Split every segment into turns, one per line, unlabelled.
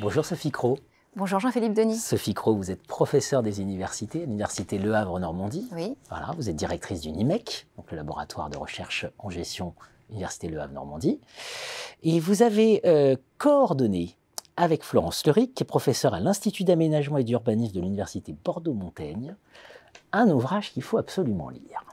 Bonjour Sophie Cro.
Bonjour Jean-Philippe Denis.
Sophie vous êtes professeur des universités à l'Université Le Havre-Normandie. Oui. Voilà, vous êtes directrice du NIMEC, donc le laboratoire de recherche en gestion Université Le Havre-Normandie. Et vous avez euh, coordonné avec Florence Leric, qui est professeure à l'Institut d'aménagement et d'urbanisme de l'Université Bordeaux-Montaigne, un ouvrage qu'il faut absolument lire.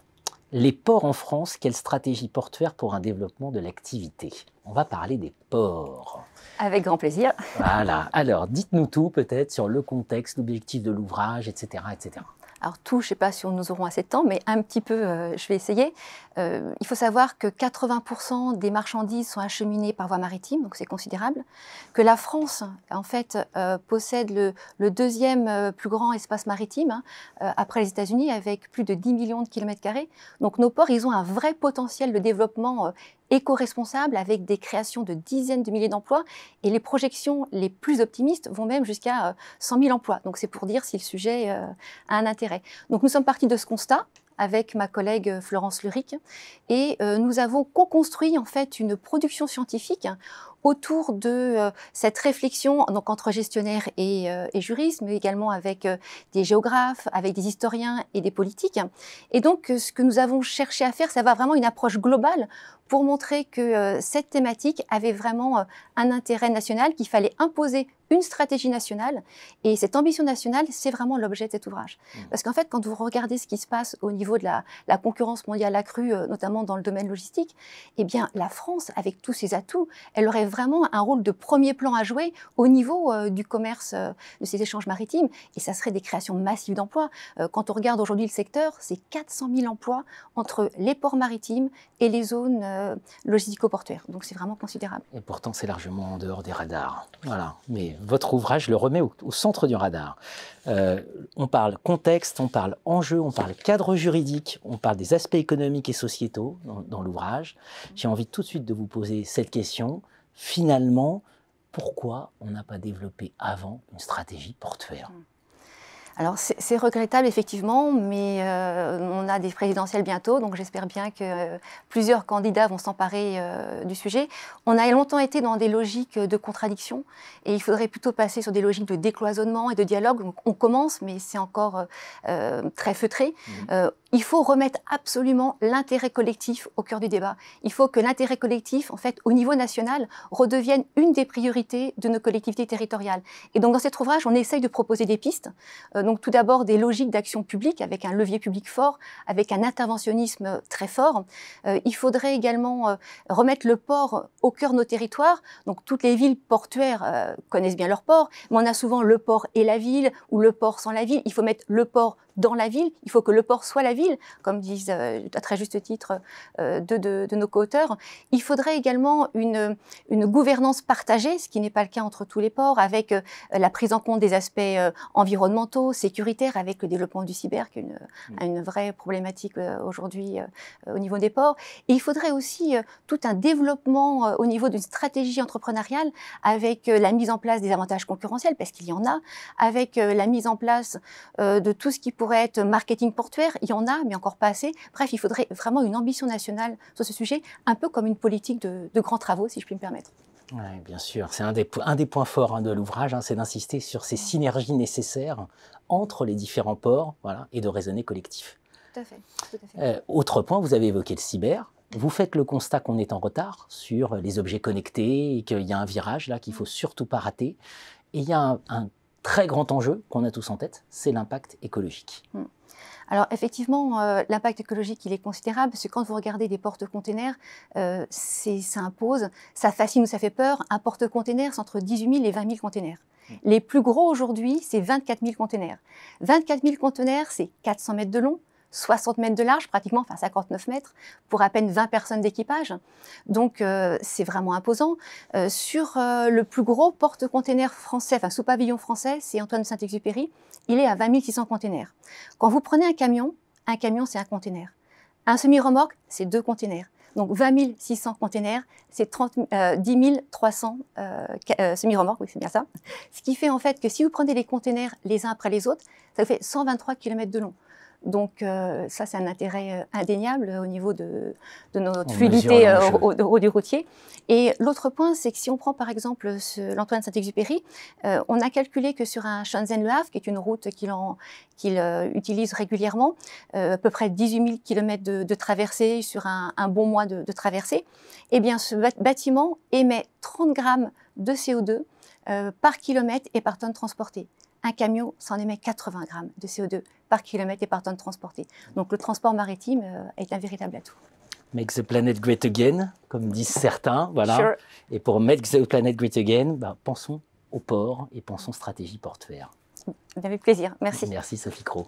Les ports en France, quelle stratégie portuaire pour un développement de l'activité On va parler des ports.
Avec grand plaisir.
Voilà. Alors, dites-nous tout peut-être sur le contexte, l'objectif de l'ouvrage, etc., etc.
Alors tout, je ne sais pas si nous aurons assez de temps, mais un petit peu, euh, je vais essayer. Euh, il faut savoir que 80% des marchandises sont acheminées par voie maritime, donc c'est considérable. Que la France, en fait, euh, possède le, deuxième plus grand espace maritime, hein, après les États-Unis, avec plus de 10 millions de kilomètres carrés. Donc nos ports, ils ont un vrai potentiel de développement éco-responsable avec des créations de dizaines de milliers d'emplois et les projections les plus optimistes vont même jusqu'à 100 000 emplois. Donc c'est pour dire si le sujet a un intérêt. Donc nous sommes partis de ce constat avec ma collègue euh, Florence Luric et euh, nous avons co-construit en fait une production scientifique autour de euh, cette réflexion donc entre gestionnaires et, euh, juristes, mais également avec euh, des géographes, avec des historiens et des politiques. Et donc, ce que nous avons cherché à faire, ça va vraiment une approche globale pour montrer que cette thématique avait vraiment un intérêt national, qu'il fallait imposer une stratégie nationale. Et cette ambition nationale, c'est vraiment l'objet de cet ouvrage. Mmh. Parce qu'en fait, quand vous regardez ce qui se passe au niveau de la, la, concurrence mondiale accrue, notamment dans le domaine logistique, eh bien, la France, avec tous ses atouts, elle aurait vraiment un rôle de premier plan à jouer au niveau euh, du commerce, euh, de ces échanges maritimes, et ça serait des créations massives d'emplois. Euh, quand on regarde aujourd'hui le secteur, c'est 400 000 emplois entre les ports maritimes et les zones logistico-portuaires. Donc c'est vraiment
considérable. Et pourtant, c'est largement en dehors des radars. Voilà. Mais votre ouvrage le remet au, centre du radar. on parle contexte, on parle enjeu, on parle cadre juridique, on parle des aspects économiques et sociétaux dans l'ouvrage. J'ai envie tout de suite de vous poser cette question finalement, pourquoi on n'a pas développé avant une stratégie portuaire
alors c'est regrettable effectivement, mais euh, on a des présidentielles bientôt, donc j'espère bien que euh, plusieurs candidats vont s'emparer euh, du sujet. On a longtemps été dans des logiques de contradiction, et il faudrait plutôt passer sur des logiques de décloisonnement et de dialogue. on commence, mais c'est encore très feutré. Mmh il faut remettre absolument l'intérêt collectif au cœur du débat. Il faut que l'intérêt collectif, en fait, au niveau national, redevienne une des priorités de nos collectivités territoriales. Et donc, dans cet ouvrage, on essaye de proposer des pistes. Euh, donc, tout d'abord, des logiques d'action publique avec un levier public fort, avec un interventionnisme très fort. Euh, il faudrait également euh, remettre le port au cœur de nos territoires. Donc, toutes les villes portuaires connaissent bien leur port, mais on a souvent le port et la ville ou le port sans la ville. Il faut mettre le port dans la ville. Il faut que le port soit la ville, comme disent euh, à très juste titre euh, de, nos co-auteurs. Il faudrait également une, une gouvernance partagée, ce qui n'est pas le cas entre tous les ports, avec euh, la prise en compte des aspects euh, environnementaux, sécuritaires, avec le développement du cyber, qui est une, une vraie problématique aujourd'hui au niveau des ports. Et il faudrait aussi tout un développement au niveau d'une stratégie entrepreneuriale avec la mise en place des avantages concurrentiels, parce qu'il y en a, avec la mise en place de tout ce qui pourrait pourrait être marketing portuaire, il y en a, mais encore pas assez. Bref, il faudrait vraiment une ambition nationale sur ce sujet, un peu comme une politique de, grands travaux, si je puis me permettre.
bien sûr. C'est un des, points forts hein, de l'ouvrage, hein, c'est d'insister sur ces synergies nécessaires entre les différents ports voilà, et de raisonner collectif. Tout à fait. Euh, autre point, vous avez évoqué le cyber. Vous faites le constat qu'on est en retard sur les objets connectés et qu'il y a un virage là qu'il faut surtout pas rater. Et il y a un très grand enjeu qu'on a tous en tête, c'est l'impact écologique. Hmm.
Alors effectivement, euh, l'impact écologique, il est considérable, parce que quand vous regardez des porte-containers, euh, ça impose, ça fascine ou ça fait peur. Un porte-container, c'est entre 18 000 et 20 000 containers. Hmm. Les plus gros aujourd'hui, c'est 24 000 containers. 24 000 containers, c'est 400 mètres de long, 60 mètres de large, pratiquement, enfin 59 mètres, pour à peine 20 personnes d'équipage. Donc euh, c'est vraiment imposant. Euh, sur euh, le plus gros porte-container français, enfin sous pavillon français, c'est Antoine de Saint-Exupéry, il est à 20 600 containers. Quand vous prenez un camion, un camion c'est un container. Un semi-remorque, c'est deux containers. Donc 20 600 containers, c'est 10 300 semi-remorques, oui c'est bien ça. Ce qui fait en fait que si vous prenez les containers les uns après les autres, ça fait 123 km de long. Donc euh, ça, c'est un intérêt euh, indéniable au niveau de, de notre euh, au au du routier. Et l'autre point, c'est que si on prend par exemple l'Antoine Saint-Exupéry, on a calculé que sur un Shenzhen-Le qui est une route qu'il utilise régulièrement, à peu près 18 000 km de, traversée sur un, bon mois de, de traversée, eh bien ce bâtiment émet 30 grammes de CO2 par kilomètre et par tonne transportée un camion, s'en émet 80 grammes de CO2 par kilomètre et par tonne transportée. Donc le transport maritime euh, est un véritable atout.
Make the planet great again, comme disent certains. Voilà. Et pour make the planet great again, ben, pensons au port et pensons stratégie portuaire.
Avec plaisir. Merci. Merci
Sophie Cro.